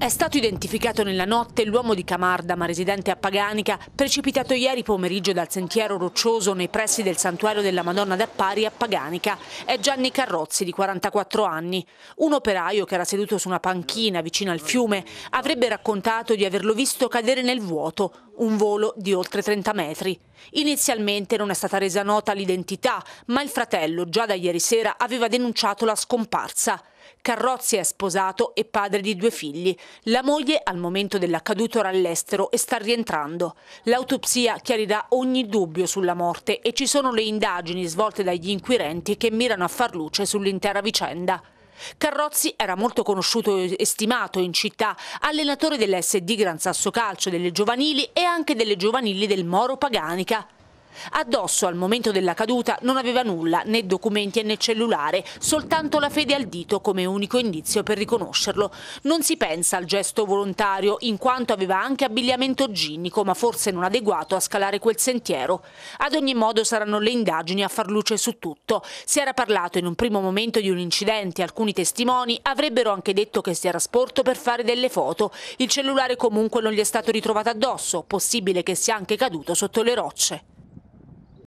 È stato identificato nella notte l'uomo di Camarda, ma residente a Paganica, precipitato ieri pomeriggio dal sentiero roccioso nei pressi del santuario della Madonna d'Appari a Paganica. È Gianni Carrozzi, di 44 anni. Un operaio che era seduto su una panchina vicino al fiume avrebbe raccontato di averlo visto cadere nel vuoto, un volo di oltre 30 metri. Inizialmente non è stata resa nota l'identità, ma il fratello già da ieri sera aveva denunciato la scomparsa. Carrozzi è sposato e padre di due figli. La moglie al momento dell'accaduto era all'estero e sta rientrando. L'autopsia chiarirà ogni dubbio sulla morte e ci sono le indagini svolte dagli inquirenti che mirano a far luce sull'intera vicenda. Carrozzi era molto conosciuto e stimato in città, allenatore dell'SD Gran Sasso Calcio, delle giovanili e anche delle giovanili del Moro Paganica. Addosso al momento della caduta non aveva nulla, né documenti né cellulare, soltanto la fede al dito come unico indizio per riconoscerlo. Non si pensa al gesto volontario, in quanto aveva anche abbigliamento ginnico, ma forse non adeguato a scalare quel sentiero. Ad ogni modo saranno le indagini a far luce su tutto. Si era parlato in un primo momento di un incidente, alcuni testimoni avrebbero anche detto che si era sporto per fare delle foto. Il cellulare comunque non gli è stato ritrovato addosso, possibile che sia anche caduto sotto le rocce.